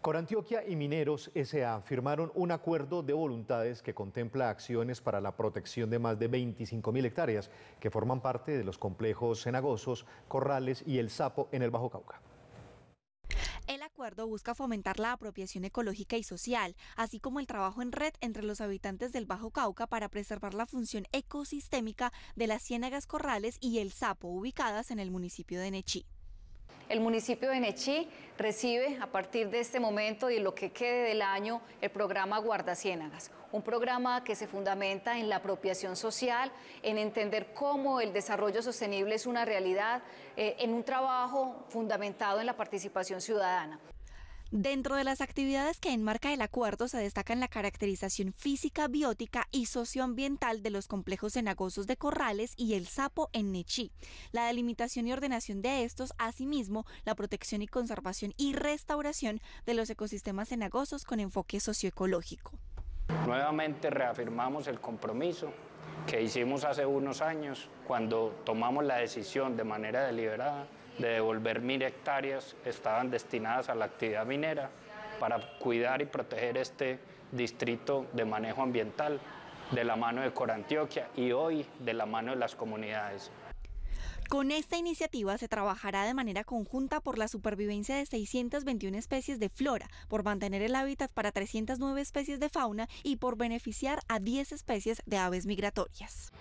Corantioquia y Mineros S.A. firmaron un acuerdo de voluntades que contempla acciones para la protección de más de 25.000 hectáreas que forman parte de los complejos cenagosos, corrales y el sapo en el Bajo Cauca. El acuerdo busca fomentar la apropiación ecológica y social, así como el trabajo en red entre los habitantes del Bajo Cauca para preservar la función ecosistémica de las ciénagas corrales y el sapo ubicadas en el municipio de Nechí. El municipio de Nechí recibe a partir de este momento y lo que quede del año el programa Guardaciénagas, un programa que se fundamenta en la apropiación social, en entender cómo el desarrollo sostenible es una realidad, eh, en un trabajo fundamentado en la participación ciudadana. Dentro de las actividades que enmarca el acuerdo se destacan la caracterización física, biótica y socioambiental de los complejos cenagosos de Corrales y el Sapo en Nechí, la delimitación y ordenación de estos, asimismo la protección y conservación y restauración de los ecosistemas cenagosos con enfoque socioecológico. Nuevamente reafirmamos el compromiso que hicimos hace unos años cuando tomamos la decisión de manera deliberada de devolver mil hectáreas estaban destinadas a la actividad minera para cuidar y proteger este distrito de manejo ambiental de la mano de Corantioquia y hoy de la mano de las comunidades. Con esta iniciativa se trabajará de manera conjunta por la supervivencia de 621 especies de flora, por mantener el hábitat para 309 especies de fauna y por beneficiar a 10 especies de aves migratorias.